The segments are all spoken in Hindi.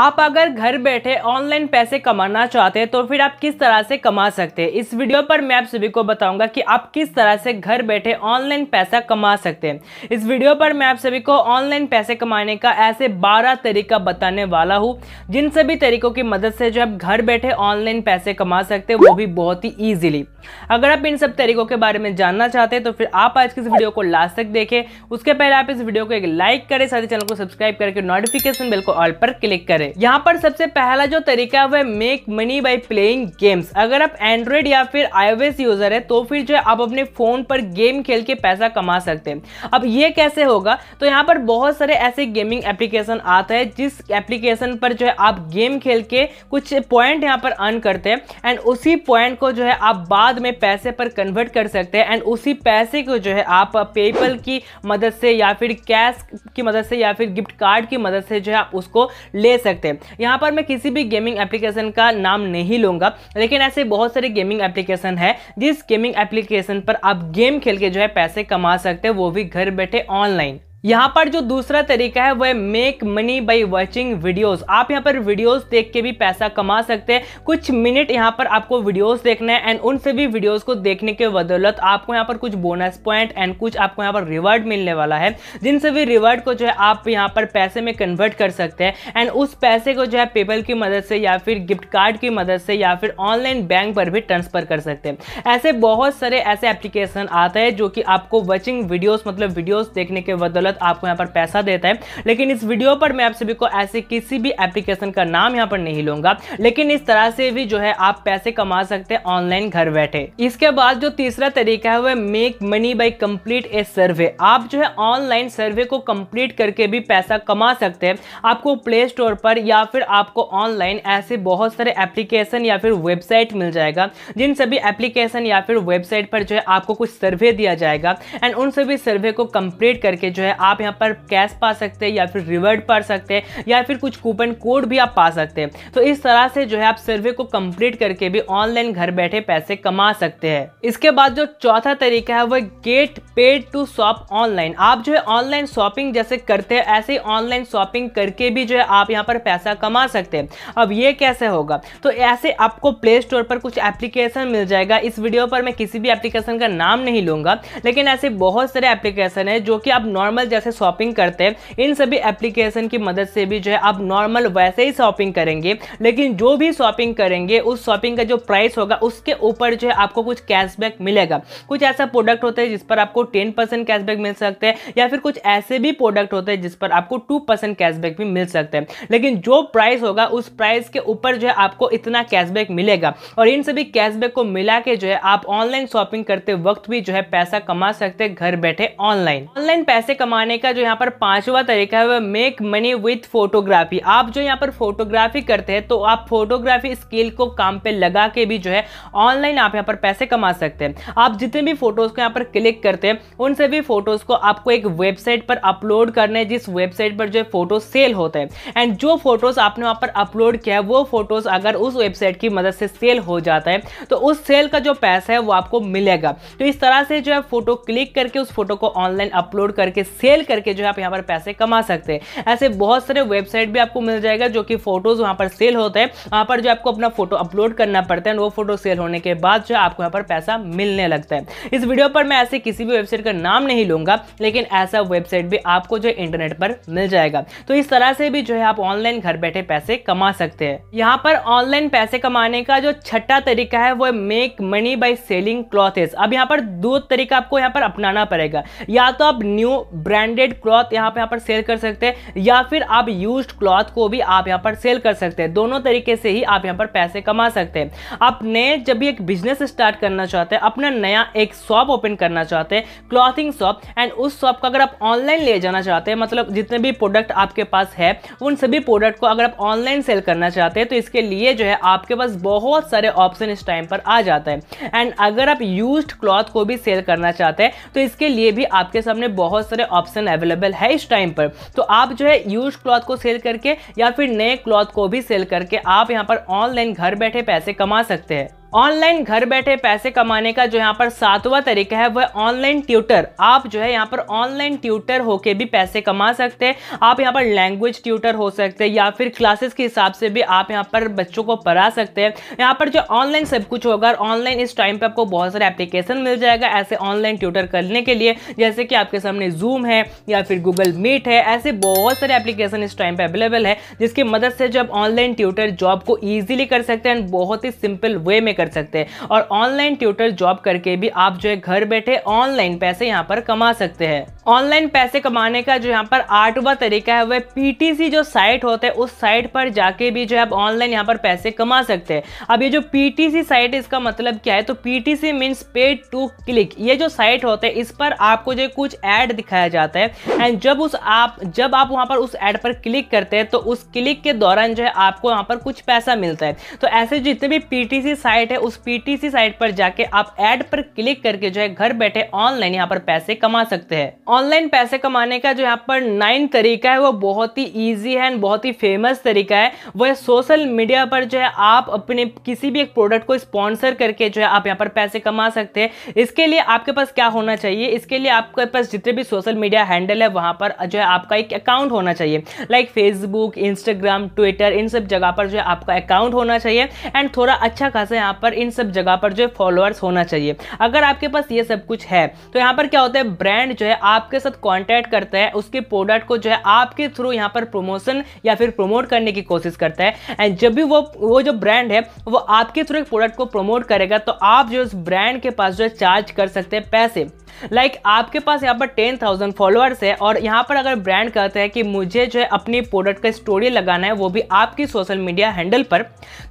आप अगर घर बैठे ऑनलाइन पैसे कमाना चाहते हैं तो फिर आप किस तरह से कमा सकते हैं इस वीडियो पर मैं आप सभी को बताऊंगा कि आप किस तरह से घर बैठे ऑनलाइन पैसा कमा सकते हैं इस वीडियो पर मैं आप सभी को ऑनलाइन पैसे कमाने का ऐसे 12 तरीका बताने वाला हूं जिन सभी तरीकों की मदद से जो आप घर बैठे ऑनलाइन पैसे कमा सकते हैं वो भी बहुत ही ईजिली अगर आप इन सब तरीकों के बारे में जानना चाहते हैं तो फिर आप आज की इस वीडियो को लास्ट तक देखें उसके पहले आप इस वीडियो को एक लाइक करें साथ ही चैनल को सब्सक्राइब करके नोटिफिकेशन बिल को ऑल पर क्लिक करें करें यहाँ पर सबसे पहला जो तरीका है वह make money by playing games अगर आप एंड्रॉइड या फिर आईओएस यूजर है तो फिर जो है आप अपने फोन पर गेम खेल के पैसा कमा सकते हैं अब ये कैसे होगा तो यहाँ पर बहुत सारे ऐसे गेमिंग एप्लीकेशन आते हैं जिस एप्लीकेशन पर जो है आप गेम खेल के कुछ पॉइंट यहाँ पर अर्न करते हैं एंड उसी पॉइंट को जो है आप बाद में पैसे पर कन्वर्ट कर सकते हैं एंड उसी पैसे को जो है आप पेपल की मदद से या फिर कैश की मदद से या फिर गिफ्ट कार्ड की मदद से जो है आप उसको ले सकते सकते यहाँ पर मैं किसी भी गेमिंग एप्लीकेशन का नाम नहीं लूँगा लेकिन ऐसे बहुत सारे गेमिंग एप्लीकेशन है जिस गेमिंग एप्लीकेशन पर आप गेम खेल के जो है पैसे कमा सकते हैं वो भी घर बैठे ऑनलाइन यहाँ पर जो दूसरा तरीका है वह make money by watching videos आप यहाँ पर वीडियोस देख के भी पैसा कमा सकते हैं कुछ मिनट यहाँ पर आपको वीडियोस देखना है एंड उन सभी वीडियोस को देखने के बदौलत आपको यहाँ पर कुछ बोनस पॉइंट एंड कुछ आपको यहाँ पर रिवार्ड मिलने वाला है जिन सभी रिवार्ड को जो है आप यहाँ पर पैसे में कन्वर्ट कर सकते हैं एंड उस पैसे को जो है पेपल की मदद से या फिर गिफ्ट कार्ड की मदद से या फिर ऑनलाइन बैंक पर भी ट्रांसफर कर सकते हैं ऐसे बहुत सारे ऐसे एप्लीकेशन आते हैं जो कि आपको वॉचिंग वीडियोज़ मतलब वीडियोज़ देखने के बदौलत खूबसूरत आपको यहाँ पर पैसा देता है लेकिन इस वीडियो पर मैं आप सभी को ऐसे किसी भी एप्लीकेशन का नाम यहाँ पर नहीं लूंगा लेकिन इस तरह से भी जो है आप पैसे कमा सकते हैं ऑनलाइन घर बैठे इसके बाद जो तीसरा तरीका है वह make money by complete a survey आप जो है ऑनलाइन सर्वे को कंप्लीट करके भी पैसा कमा सकते हैं आपको प्ले स्टोर पर या फिर आपको ऑनलाइन ऐसे बहुत सारे एप्लीकेशन या फिर वेबसाइट मिल जाएगा जिन सभी एप्लीकेशन या फिर वेबसाइट पर जो है आपको कुछ सर्वे दिया जाएगा एंड उन सभी सर्वे को कंप्लीट करके जो है आप यहाँ पर कैश पा सकते हैं या फिर रिवर्ड पा सकते हैं या फिर कुछ कूपन कोड भी आप पा सकते हैं तो इस तरह से जो है आप सर्वे को कंप्लीट करके भी ऑनलाइन घर बैठे पैसे कमा सकते हैं इसके बाद जो चौथा तरीका है वह get paid to shop online आप जो है ऑनलाइन शॉपिंग जैसे करते हैं ऐसे ही ऑनलाइन शॉपिंग करके भी जो है आप यहाँ पर पैसा कमा सकते हैं अब ये कैसे होगा तो ऐसे आपको प्ले स्टोर पर कुछ एप्लीकेशन मिल जाएगा इस वीडियो पर मैं किसी भी एप्लीकेशन का नाम नहीं लूंगा लेकिन ऐसे बहुत सारे एप्लीकेशन है जो कि आप नॉर्मल जैसे शॉपिंग करते हैं इन सभी एप्लीकेशन की मदद से भी जो है आप नॉर्मल वैसे ही शॉपिंग करेंगे लेकिन जो भी शॉपिंग करेंगे उस शॉपिंग का जो प्राइस होगा उसके ऊपर जो है आपको कुछ कैशबैक मिलेगा कुछ ऐसा प्रोडक्ट होता है जिस पर आपको टेन परसेंट कैशबैक मिल सकते हैं या फिर कुछ ऐसे भी प्रोडक्ट होते हैं जिस पर आपको टू परसेंट कैशबैक भी मिल सकते हैं लेकिन जो प्राइस होगा उस प्राइस के ऊपर जो है आपको इतना कैशबैक मिलेगा और इन सभी कैशबैक को मिला के जो है आप ऑनलाइन शॉपिंग करते वक्त भी जो है पैसा कमा सकते हैं घर बैठे ऑनलाइन ऑनलाइन पैसे कमाने कमाने का जो यहाँ पर पांचवा तरीका है वह मेक मनी विथ फोटोग्राफी आप जो यहाँ पर फोटोग्राफी करते हैं तो आप फोटोग्राफी स्किल को काम पे लगा के भी जो है ऑनलाइन आप यहाँ पर पैसे कमा सकते हैं आप जितने भी फोटोज़ को यहाँ पर क्लिक करते हैं उन सभी फोटोज़ को आपको एक वेबसाइट पर अपलोड करने है जिस वेबसाइट पर जो है फोटो सेल होते हैं एंड जो फोटोज़ आपने वहाँ पर अपलोड किया है वो फोटोज़ अगर उस वेबसाइट की मदद से सेल हो जाता है तो उस सेल का जो पैसा है वो आपको मिलेगा तो इस तरह से जो है फोटो क्लिक करके उस फोटो को ऑनलाइन अपलोड करके सेल सेल करके जो है आप यहाँ पर पैसे कमा सकते हैं ऐसे बहुत सारे वेबसाइट भी आपको मिल जाएगा जो कि फोटोज़ वहाँ पर सेल होते हैं वहाँ पर जो आपको अपना फोटो अपलोड करना पड़ता है वो फोटो सेल होने के बाद जो आपको यहाँ पर पैसा मिलने लगता है इस वीडियो पर मैं ऐसे किसी भी वेबसाइट का नाम नहीं लूँगा लेकिन ऐसा वेबसाइट भी आपको जो इंटरनेट पर मिल जाएगा तो इस तरह से भी जो है आप ऑनलाइन घर बैठे पैसे कमा सकते हैं यहाँ पर ऑनलाइन पैसे कमाने का जो छठा तरीका है वो make money by selling clothes अब यहाँ पर दो तरीका आपको यहाँ पर अपनाना पड़ेगा या तो आप न्यू ब्रांडेड क्लॉथ यहाँ पे यहाँ पर सेल कर सकते हैं या फिर आप यूज क्लॉथ को भी आप यहाँ पर सेल कर सकते हैं दोनों तरीके से ही आप यहाँ पर पैसे कमा सकते हैं आप नए जब भी एक बिजनेस स्टार्ट करना चाहते हैं अपना नया एक शॉप ओपन करना चाहते हैं क्लॉथिंग शॉप एंड उस शॉप का अगर आप ऑनलाइन ले जाना चाहते हैं मतलब जितने भी प्रोडक्ट आपके पास है उन सभी प्रोडक्ट को अगर आप ऑनलाइन सेल करना चाहते हैं तो इसके लिए जो है आपके पास बहुत सारे ऑप्शन इस टाइम पर आ जाते हैं एंड अगर आप यूज क्लॉथ को भी सेल करना चाहते हैं तो इसके लिए भी आपके सामने बहुत सारे ऑप्शन अवेलेबल है इस टाइम पर तो आप जो है यूज क्लॉथ को सेल करके या फिर नए क्लॉथ को भी सेल करके आप यहाँ पर ऑनलाइन घर बैठे पैसे कमा सकते हैं ऑनलाइन घर बैठे पैसे कमाने का जो यहाँ पर सातवां तरीका है वह ऑनलाइन ट्यूटर आप जो है यहाँ पर ऑनलाइन ट्यूटर होके भी पैसे कमा सकते हैं आप यहाँ पर लैंग्वेज ट्यूटर हो सकते हैं या फिर क्लासेस के हिसाब से भी आप यहाँ पर बच्चों को पढ़ा सकते हैं यहाँ पर जो ऑनलाइन सब कुछ होगा और ऑनलाइन इस टाइम पर आपको बहुत सारे एप्लीकेशन मिल जाएगा ऐसे ऑनलाइन ट्यूटर करने के लिए जैसे कि आपके सामने जूम है या फिर गूगल मीट है ऐसे बहुत सारे एप्लीकेशन इस टाइम पर अवेलेबल है जिसकी मदद से जब ऑनलाइन ट्यूटर जॉब को ईजिली कर सकते हैं बहुत ही सिंपल वे में कर सकते हैं और ऑनलाइन ट्यूटर जॉब करके भी आप जो है घर बैठे ऑनलाइन पैसे यहाँ पर कमा सकते हैं ऑनलाइन पैसे कमाने का जो यहाँ पर आठवा तरीका है वह पीटीसी जो साइट होता है उस साइट पर जाके भी जो है आप ऑनलाइन यहाँ पर पैसे कमा सकते हैं अब ये जो पीटीसी साइट है इसका मतलब क्या है तो PTC means paid to click ये जो साइट होता है इस पर आपको जो कुछ ऐड दिखाया जाता है एंड जब उस आप जब आप वहाँ पर उस एड पर क्लिक करते हैं तो उस क्लिक के दौरान जो है आपको वहाँ पर कुछ पैसा मिलता है तो ऐसे जितने भी पी साइट है उस पी साइट पर जाके आप एड पर क्लिक करके जो है घर बैठे ऑनलाइन यहाँ पर पैसे कमा सकते हैं ऑनलाइन पैसे कमाने का जो यहाँ पर नाइन तरीका है वो बहुत ही ईजी है एंड बहुत ही फेमस तरीका है वो है सोशल मीडिया पर जो है आप अपने किसी भी एक प्रोडक्ट को स्पॉन्सर करके जो है आप यहाँ पर पैसे कमा सकते हैं इसके लिए आपके पास क्या होना चाहिए इसके लिए आपके पास जितने भी सोशल मीडिया हैंडल है वहाँ पर जो है आपका एक अकाउंट होना चाहिए लाइक फेसबुक इंस्टाग्राम ट्विटर इन सब जगह पर जो है आपका अकाउंट होना चाहिए एंड थोड़ा अच्छा खासा यहाँ पर इन सब जगह पर जो है फॉलोअर्स होना चाहिए अगर आपके पास ये सब कुछ है तो यहाँ पर क्या होता है ब्रांड जो है आप आपके साथ कॉन्टैक्ट करता है उसके प्रोडक्ट को जो है आपके थ्रू यहाँ पर प्रमोशन या फिर प्रमोट करने की कोशिश करता है एंड जब भी वो वो जो ब्रांड है वो आपके थ्रू एक प्रोडक्ट को प्रमोट करेगा तो आप जो उस ब्रांड के पास जो है चार्ज कर सकते हैं पैसे लाइक like, आपके पास यहाँ पर टेन थाउजेंड फॉलोअर्स है और यहाँ पर अगर ब्रांड कहते हैं कि मुझे जो है अपनी प्रोडक्ट का स्टोरी लगाना है वो भी आपकी सोशल मीडिया हैंडल पर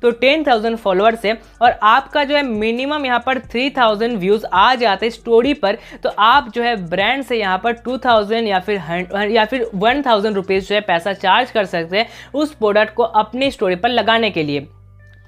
तो टेन थाउजेंड फॉलोअर्स है और आपका जो है मिनिमम यहाँ पर थ्री थाउजेंड व्यूज़ आ जाते स्टोरी पर तो आप जो है ब्रांड से यहाँ पर टू थाउजेंड या फिर हंड या फिर वन थाउजेंड रुपीज़ जो है पैसा चार्ज कर सकते हैं उस प्रोडक्ट को अपनी स्टोरी पर लगाने के लिए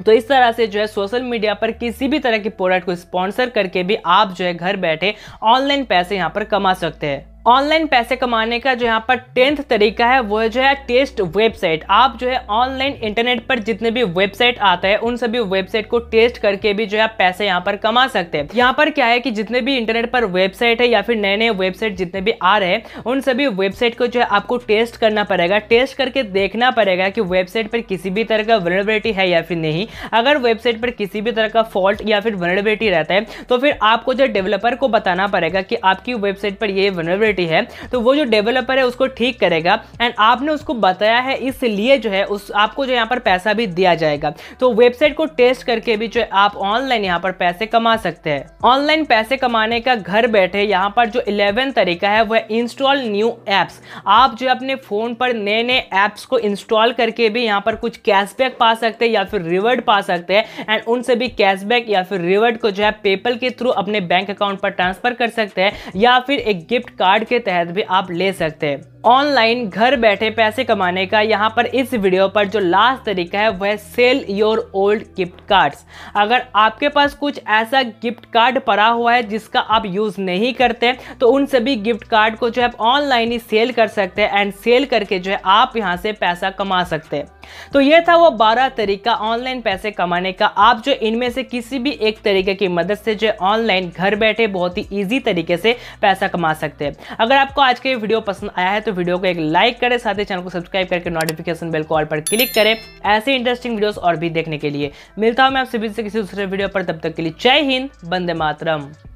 तो इस तरह से जो है सोशल मीडिया पर किसी भी तरह के प्रोडक्ट को स्पॉन्सर करके भी आप जो है घर बैठे ऑनलाइन पैसे यहाँ पर कमा सकते हैं ऑनलाइन पैसे कमाने का जो यहाँ पर टेंथ तरीका है वो जो है टेस्ट वेबसाइट आप जो है ऑनलाइन इंटरनेट पर जितने भी वेबसाइट आते हैं उन सभी वेबसाइट को टेस्ट करके भी जो है पैसे यहाँ पर कमा सकते हैं यहाँ पर क्या है कि जितने भी इंटरनेट पर वेबसाइट है या फिर नए नए वेबसाइट जितने भी आ रहे हैं उन सभी वेबसाइट को जो है आपको टेस्ट करना पड़ेगा टेस्ट करके देखना पड़ेगा कि वेबसाइट पर किसी भी तरह का वनरेबिलिटी है या फिर नहीं अगर वेबसाइट पर किसी भी तरह का फॉल्ट या फिर वनरेबिलिटी रहता है तो फिर आपको जो डेवलपर को बताना पड़ेगा कि आपकी वेबसाइट पर ये वनरेबिलिटी पॉसिबिलिटी है तो वो जो डेवलपर है उसको ठीक करेगा एंड आपने उसको बताया है इसलिए जो है उस आपको जो यहाँ पर पैसा भी दिया जाएगा तो वेबसाइट को टेस्ट करके भी जो है आप ऑनलाइन यहाँ पर पैसे कमा सकते हैं ऑनलाइन पैसे कमाने का घर बैठे यहाँ पर जो इलेवन तरीका है वह इंस्टॉल न्यू ऐप्स आप जो अपने फ़ोन पर नए नए ऐप्स को इंस्टॉल करके भी यहाँ पर कुछ कैशबैक पा सकते हैं या फिर रिवर्ड पा सकते हैं एंड उनसे भी कैशबैक या फिर रिवर्ड को जो है पेपल के थ्रू अपने बैंक अकाउंट पर ट्रांसफर कर सकते हैं या फिर एक गिफ्ट कार्ड कार्ड के तहत भी आप ले सकते हैं ऑनलाइन घर बैठे पैसे कमाने का यहाँ पर इस वीडियो पर जो लास्ट तरीका है वह sell your old gift cards अगर आपके पास कुछ ऐसा गिफ्ट कार्ड पड़ा हुआ है जिसका आप यूज़ नहीं करते तो उन सभी गिफ्ट कार्ड को जो है ऑनलाइन ही सेल कर सकते हैं एंड सेल करके जो है आप यहाँ से पैसा कमा सकते हैं तो ये था वो बारह तरीका ऑनलाइन पैसे कमाने का आप जो इनमें से किसी भी एक तरीके की मदद से जो ऑनलाइन घर बैठे बहुत ही ईजी तरीके से पैसा कमा सकते हैं अगर आपको आज का ये वीडियो पसंद आया है तो वीडियो को एक लाइक करें साथ ही चैनल को सब्सक्राइब करके नोटिफिकेशन बेल को ऑल पर क्लिक करें ऐसे इंटरेस्टिंग वीडियोस और भी देखने के लिए मिलता हूं मैं आपसे बीच से किसी दूसरे वीडियो पर तब तक के लिए जय हिंद बंदे मातरम